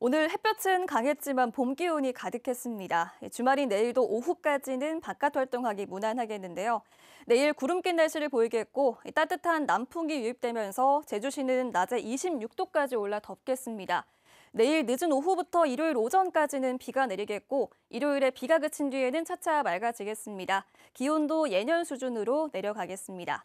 오늘 햇볕은 강했지만 봄 기운이 가득했습니다. 예, 주말인 내일도 오후까지는 바깥 활동하기 무난하겠는데요. 내일 구름 낀 날씨를 보이겠고 따뜻한 남풍이 유입되면서 제주시는 낮에 26도까지 올라 덥겠습니다. 내일 늦은 오후부터 일요일 오전까지는 비가 내리겠고 일요일에 비가 그친 뒤에는 차차 맑아지겠습니다. 기온도 예년 수준으로 내려가겠습니다.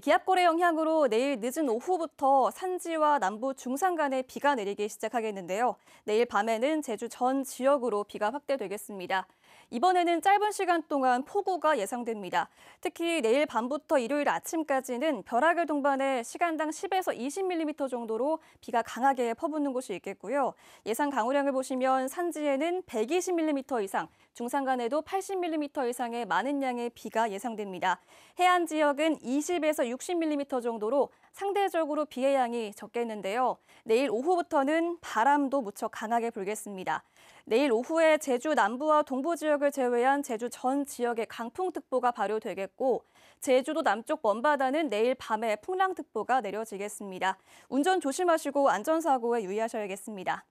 기압골의 영향으로 내일 늦은 오후부터 산지와 남부 중산 간에 비가 내리기 시작하겠는데요. 내일 밤에는 제주 전 지역으로 비가 확대되겠습니다. 이번에는 짧은 시간 동안 폭우가 예상됩니다. 특히 내일 밤부터 일요일 아침까지는 벼락을 동반해 시간당 10에서 20mm 정도로 비가 강하게 퍼붓는 곳이 있겠고요. 예상 강우량을 보시면 산지에는 120mm 이상, 중산간에도 80mm 이상의 많은 양의 비가 예상됩니다. 해안 지역은 20에서 60mm 정도로 상대적으로 비의 양이 적겠는데요. 내일 오후부터는 바람도 무척 강하게 불겠습니다. 내일 오후에 제주 남부와 동부 지역을 제외한 제주 전 지역에 강풍특보가 발효되겠고 제주도 남쪽 먼바다는 내일 밤에 풍랑특보가 내려지겠습니다. 운전 조심하시고 안전사고에 유의하셔야겠습니다.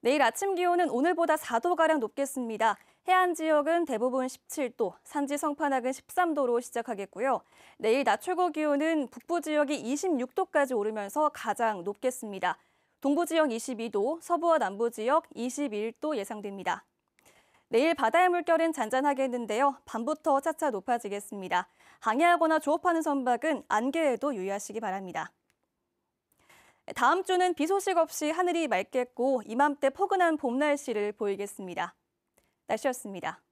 내일 아침 기온은 오늘보다 4도가량 높겠습니다. 해안 지역은 대부분 17도, 산지 성판악은 13도로 시작하겠고요. 내일 낮 최고 기온은 북부 지역이 26도까지 오르면서 가장 높겠습니다. 동부 지역 22도, 서부와 남부 지역 21도 예상됩니다. 내일 바다의 물결은 잔잔하겠는데요. 밤부터 차차 높아지겠습니다. 항해하거나 조업하는 선박은 안개에도 유의하시기 바랍니다. 다음 주는 비 소식 없이 하늘이 맑겠고 이맘때 포근한 봄 날씨를 보이겠습니다. 날씨였습니다.